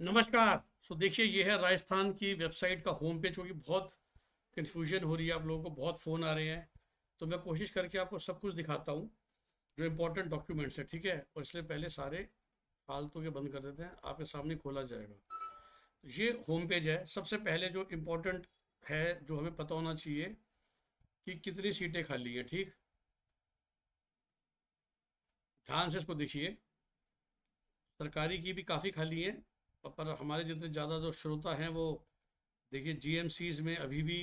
नमस्कार सो देखिए ये है राजस्थान की वेबसाइट का होम पेज क्योंकि बहुत कन्फ्यूजन हो रही है आप लोगों को बहुत फ़ोन आ रहे हैं तो मैं कोशिश करके आपको सब कुछ दिखाता हूँ जो इम्पोर्टेंट डॉक्यूमेंट्स है ठीक है और इसलिए पहले सारे फालतू के बंद कर देते हैं आपके सामने खोला जाएगा ये होम पेज है सबसे पहले जो इम्पोर्टेंट है जो हमें पता होना चाहिए कि कितनी सीटें खाली हैं ठीक ध्यान से इसको देखिए सरकारी की भी काफ़ी खाली हैं पर हमारे जितने ज़्यादा जो श्रोता हैं वो देखिए जी में अभी भी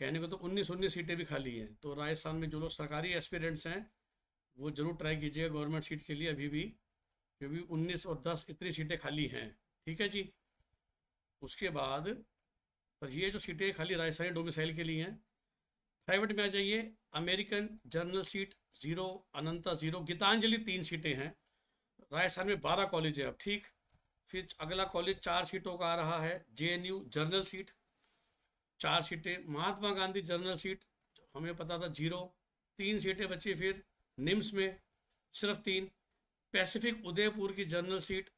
कहने को तो उन्नीस उन्नीस सीटें भी खाली हैं तो राजस्थान में जो लोग सरकारी एस्पिरेंट्स हैं वो ज़रूर ट्राई कीजिएगा गवर्नमेंट सीट के लिए अभी भी क्योंकि उन्नीस और दस इतनी सीटें खाली हैं ठीक है जी उसके बाद पर ये जो सीटें खाली राजस्थानी डोमिसाइल के लिए हैं प्राइवेट में आ जाइए अमेरिकन जनरल सीट जीरो अनंता जीरो गीतांजलि तीन सीटें हैं राजस्थान में बारह कॉलेज है अब ठीक फिर अगला कॉलेज चार सीटों का आ रहा है जेएनयू जर्नल सीट चार सीटें महात्मा गांधी जर्नल सीट हमें पता था जीरो तीन सीटें बची फिर निम्स में सिर्फ तीन पैसिफिक उदयपुर की जर्नल सीट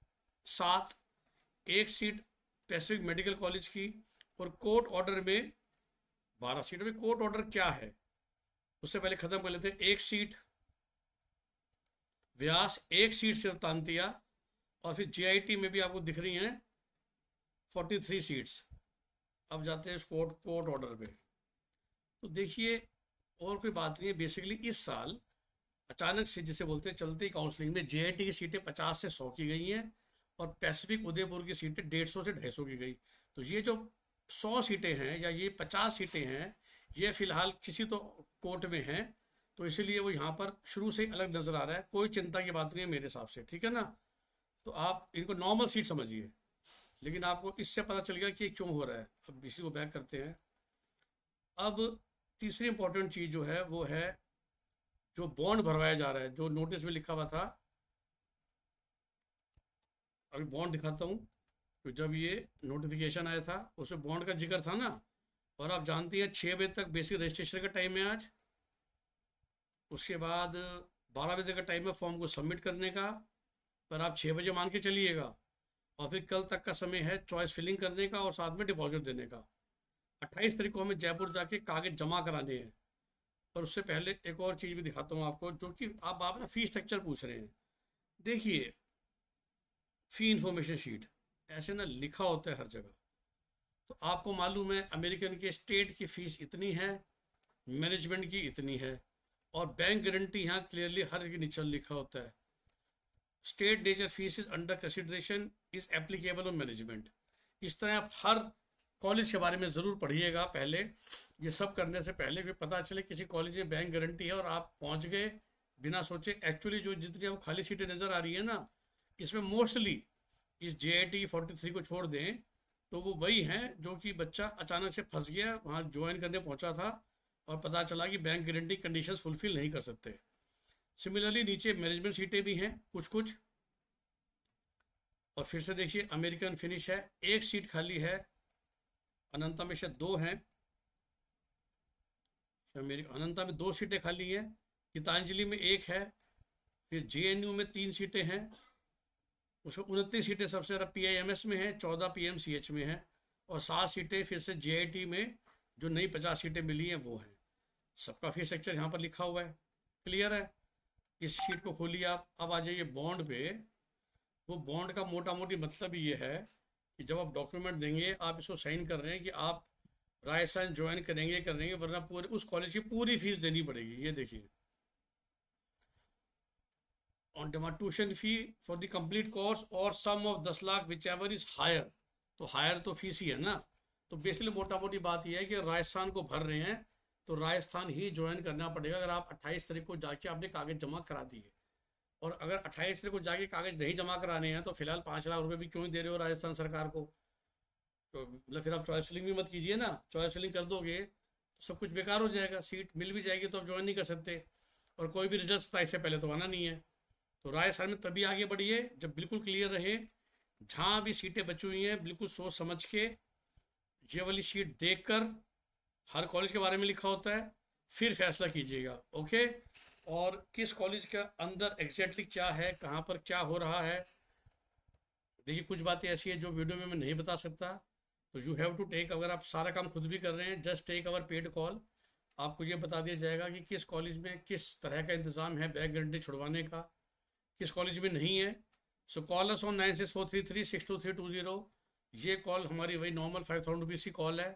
सात एक सीट पैसिफिक मेडिकल कॉलेज की और कोर्ट ऑर्डर में बारह सीटों में कोर्ट ऑर्डर क्या है उससे पहले खत्म कर लेते हैं एक सीट व्यास एक सीट सिर्फ तांतिया और फिर जीआईटी में भी आपको दिख रही हैं 43 सीट्स अब जाते हैं कोर्ट कोर्ट ऑर्डर पे तो देखिए और कोई बात नहीं है बेसिकली इस साल अचानक से जिसे बोलते हैं चलती काउंसलिंग में जीआईटी की सीटें 50 से 100 की गई हैं और पैसिफिक उदयपुर की सीटें सौ से सौ की गई तो ये जो सौ सीटें हैं या ये पचास सीटें हैं ये फिलहाल किसी तो कोर्ट में हैं तो इसीलिए वो यहाँ पर शुरू से अलग नज़र आ रहा है कोई चिंता की बात नहीं है मेरे हिसाब से ठीक है ना तो आप इनको नॉर्मल सीट समझिए लेकिन आपको इससे पता चल गया कि क्यों हो रहा है अब इसी को बैक करते हैं अब तीसरी इंपॉर्टेंट चीज़ जो है वो है जो बॉन्ड भरवाया जा रहा है जो नोटिस में लिखा हुआ था अभी बॉन्ड दिखाता हूँ तो जब ये नोटिफिकेशन आया था उसमें बॉन्ड का जिक्र था ना और आप जानते हैं छः बजे तक बेसिक रजिस्ट्रेशन का टाइम है आज उसके बाद बारह बजे का टाइम है फॉर्म को सबमिट करने का पर आप छः बजे मान के चलिएगा और फिर कल तक का समय है चॉइस फिलिंग करने का और साथ में डिपॉजिट देने का अट्ठाईस तारीख को हमें जयपुर जाके कागज जमा कराने हैं पर उससे पहले एक और चीज़ भी दिखाता हूँ आपको जो कि आप आप ना फ़ी स्ट्रक्चर पूछ रहे हैं देखिए फ़ी इन्फॉर्मेशन शीट ऐसे ना लिखा होता है हर जगह तो आपको मालूम है अमेरिकन के स्टेट की फ़ीस इतनी है मैनेजमेंट की इतनी है और बैंक गारंटी यहाँ क्लियरली हर एक निचल लिखा होता है स्टेट डेजर fees is under consideration is applicable on management इस तरह आप हर कॉलेज के बारे में ज़रूर पढ़िएगा पहले ये सब करने से पहले भी पता चले किसी कॉलेज में बैंक गारंटी है और आप पहुंच गए बिना सोचे एक्चुअली जो जितनी हम खाली सीटें नज़र आ रही है ना इसमें मोस्टली इस J I T forty three को छोड़ दें तो वो वही हैं जो कि बच्चा अचानक से फंस गया वहाँ ज्वाइन करने पहुँचा था और पता चला कि बैंक गारंटी कंडीशन फुलफिल नहीं कर सकते सिमिलरली नीचे मैनेजमेंट सीटें भी हैं कुछ कुछ और फिर से देखिए अमेरिकन फिनिश है एक सीट खाली है अनंता में शायद दो हैं अनंता में दो सीटें खाली हैं गीतांजलि में एक है फिर जेएनयू में तीन सीटें हैं उसमें उनतीस सीटें सबसे ज़्यादा पीआईएमएस में हैं चौदह पीएमसीएच में हैं और सात सीटें फिर से जे में जो नई पचास सीटें मिली हैं वो हैं सबका फीस स्ट्रक्चर यहाँ पर लिखा हुआ है क्लियर है इस शीट को खोलिए आप अब आ जाइए बॉन्ड पे वो बॉन्ड का मोटा मोटी मतलब ये है कि जब आप डॉक्यूमेंट देंगे आप इसको साइन कर रहे हैं कि आप रायसन ज्वाइन करेंगे करेंगे वरना पूरे उस कॉलेज की पूरी फीस देनी पड़ेगी ये देखिए on demand tuition fee for the complete course और सम ऑफ दस lakh whichever is higher तो हायर तो फीस ही है ना तो बेसिकली मोटा मोटी बात यह है कि राजस्थान को भर रहे हैं तो राजस्थान ही ज्वाइन करना पड़ेगा अगर आप 28 तारीख को जाके आपने कागज जमा करा दिए और अगर 28 तारीख को जाके कागज नहीं जमा कराने हैं तो फिलहाल पाँच लाख रुपये भी क्यों ही दे रहे हो राजस्थान सरकार को तो मतलब फिर आप चॉइस फिलिंग भी मत कीजिए ना चॉइस फिलिंग कर दोगे तो सब कुछ बेकार हो जाएगा सीट मिल भी जाएगी तो आप ज्वाइन नहीं कर सकते और कोई भी रिजल्ट था से पहले तो आना नहीं है तो राजस्थान में तभी आगे बढ़िए जब बिल्कुल क्लियर रहे जहाँ भी सीटें बची हुई हैं बिल्कुल सोच समझ के ये वाली सीट देख कर हर कॉलेज के बारे में लिखा होता है फिर फैसला कीजिएगा ओके और किस कॉलेज के अंदर एग्जैक्टली क्या है कहाँ पर क्या हो रहा है देखिए कुछ बातें ऐसी है जो वीडियो में मैं नहीं बता सकता तो यू हैव टू टेक अगर आप सारा काम खुद भी कर रहे हैं just take our paid call आपको ये बता दिया जाएगा कि किस कॉलेज में किस तरह का इंतज़ाम है बैक गारंटी छुड़वाने का किस कॉलेज में नहीं है so call us on nine six four three three six two three two zero ये कॉल हमारी वही नॉर्मल फाइव थाउजेंड रुपीज़ की कॉल है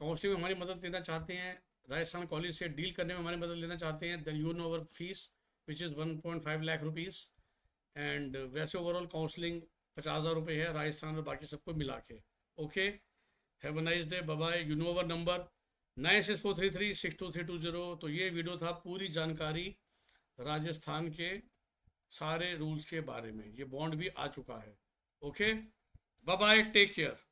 काउंसलिंग में हमारी मदद लेना चाहते हैं राजस्थान कॉलेज से डील करने में हमारी मदद लेना चाहते हैं then you know our fees which is one point five lakh rupees and वैसे ओवरऑल काउंसलिंग पचास हज़ार रुपये है राजस्थान और बाकी सबको मिला के okay have a nice day bye you know our number nine six four three three six two three two zero तो ये वीडियो था पूरी जानकारी राजस्थान के सारे रूल्स के बारे में ये बॉन्ड भी आ चुका है okay bye bye take care